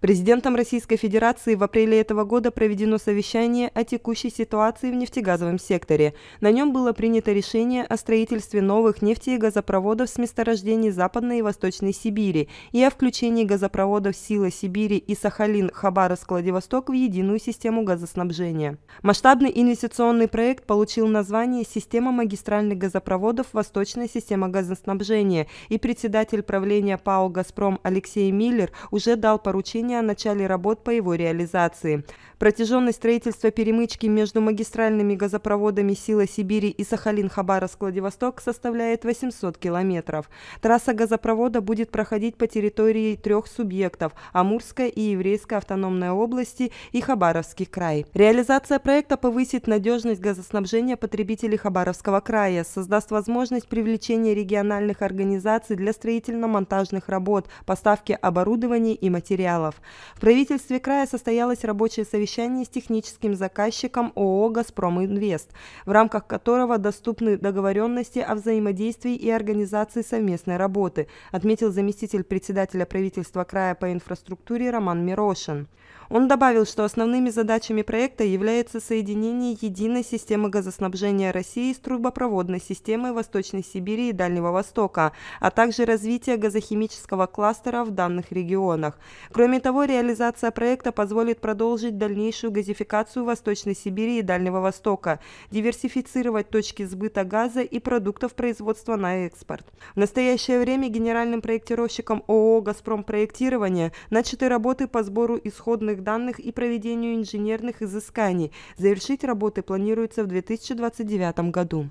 Президентом Российской Федерации в апреле этого года проведено совещание о текущей ситуации в нефтегазовом секторе. На нем было принято решение о строительстве новых нефти и газопроводов с месторождений Западной и Восточной Сибири и о включении газопроводов «Сила Сибири» и «Сахалин-Хабаровск-Владивосток» в единую систему газоснабжения. Масштабный инвестиционный проект получил название «Система магистральных газопроводов Восточная система газоснабжения» и председатель правления ПАО «Газпром» Алексей Миллер уже дал поручение сообщения о начале работ по его реализации. Протяженность строительства перемычки между магистральными газопроводами «Сила Сибири» и «Сахалин-Хабаровск-Владивосток» составляет 800 километров. Трасса газопровода будет проходить по территории трех субъектов – Амурская и Еврейской автономной области и Хабаровский край. Реализация проекта повысит надежность газоснабжения потребителей Хабаровского края, создаст возможность привлечения региональных организаций для строительно-монтажных работ, поставки оборудования и материалов. В правительстве края состоялось рабочее совещание с техническим заказчиком ООО «Газпром Инвест», в рамках которого доступны договоренности о взаимодействии и организации совместной работы, отметил заместитель председателя правительства края по инфраструктуре Роман Мирошин. Он добавил, что основными задачами проекта является соединение единой системы газоснабжения России с трубопроводной системой Восточной Сибири и Дальнего Востока, а также развитие газохимического кластера в данных регионах. Кроме того, того, реализация проекта позволит продолжить дальнейшую газификацию Восточной Сибири и Дальнего Востока, диверсифицировать точки сбыта газа и продуктов производства на экспорт. В настоящее время генеральным проектировщиком ООО «Газпром проектирование» начаты работы по сбору исходных данных и проведению инженерных изысканий. Завершить работы планируется в 2029 году.